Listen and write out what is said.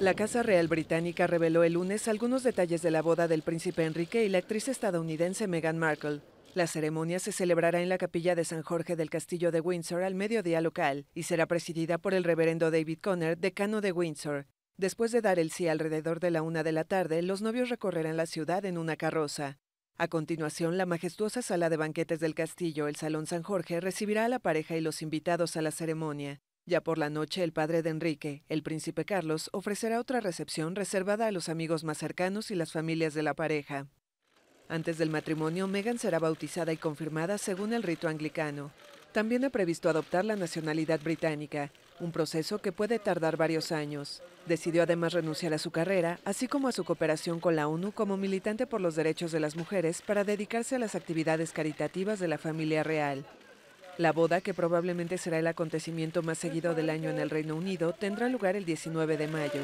La Casa Real Británica reveló el lunes algunos detalles de la boda del príncipe Enrique y la actriz estadounidense Meghan Markle. La ceremonia se celebrará en la capilla de San Jorge del Castillo de Windsor al mediodía local y será presidida por el reverendo David Conner, decano de Windsor. Después de dar el sí alrededor de la una de la tarde, los novios recorrerán la ciudad en una carroza. A continuación, la majestuosa sala de banquetes del castillo, el Salón San Jorge, recibirá a la pareja y los invitados a la ceremonia. Ya por la noche, el padre de Enrique, el príncipe Carlos, ofrecerá otra recepción reservada a los amigos más cercanos y las familias de la pareja. Antes del matrimonio, Meghan será bautizada y confirmada según el rito anglicano. También ha previsto adoptar la nacionalidad británica, un proceso que puede tardar varios años. Decidió además renunciar a su carrera, así como a su cooperación con la ONU como militante por los derechos de las mujeres para dedicarse a las actividades caritativas de la familia real. La boda, que probablemente será el acontecimiento más seguido del año en el Reino Unido, tendrá lugar el 19 de mayo.